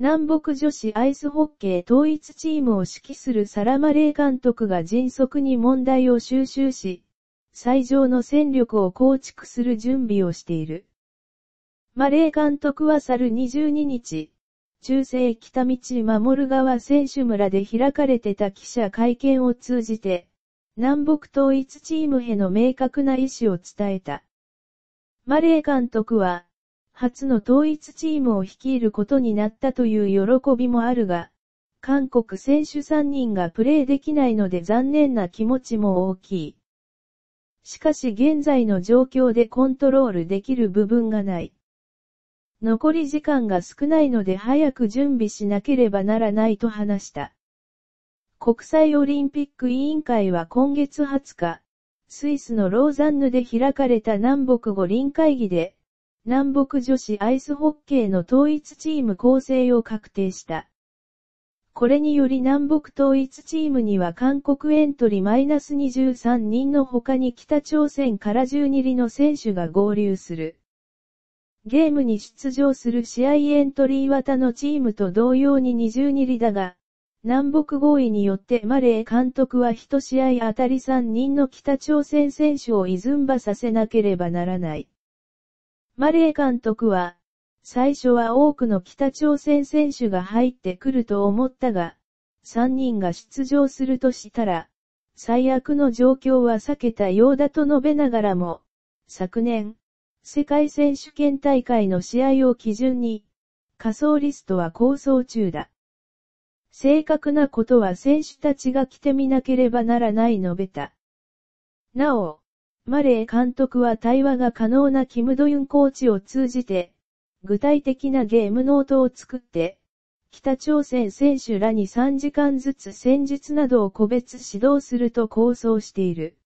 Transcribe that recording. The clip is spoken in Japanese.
南北女子アイスホッケー統一チームを指揮するサラマレー監督が迅速に問題を収集し、最上の戦力を構築する準備をしている。マレー監督は去る22日、中世北道守川選手村で開かれてた記者会見を通じて、南北統一チームへの明確な意思を伝えた。マレー監督は、初の統一チームを率いることになったという喜びもあるが、韓国選手3人がプレーできないので残念な気持ちも大きい。しかし現在の状況でコントロールできる部分がない。残り時間が少ないので早く準備しなければならないと話した。国際オリンピック委員会は今月20日、スイスのローザンヌで開かれた南北五輪会議で、南北女子アイスホッケーの統一チーム構成を確定した。これにより南北統一チームには韓国エントリーマイナス23人の他に北朝鮮から12里の選手が合流する。ゲームに出場する試合エントリー型のチームと同様に20二里だが、南北合意によってマレー監督は1試合あたり3人の北朝鮮選手をイズンバさせなければならない。マレー監督は、最初は多くの北朝鮮選手が入ってくると思ったが、3人が出場するとしたら、最悪の状況は避けたようだと述べながらも、昨年、世界選手権大会の試合を基準に、仮想リストは構想中だ。正確なことは選手たちが来てみなければならない述べた。なお、マレー監督は対話が可能なキム・ドユンコーチを通じて、具体的なゲームノートを作って、北朝鮮選手らに3時間ずつ戦術などを個別指導すると構想している。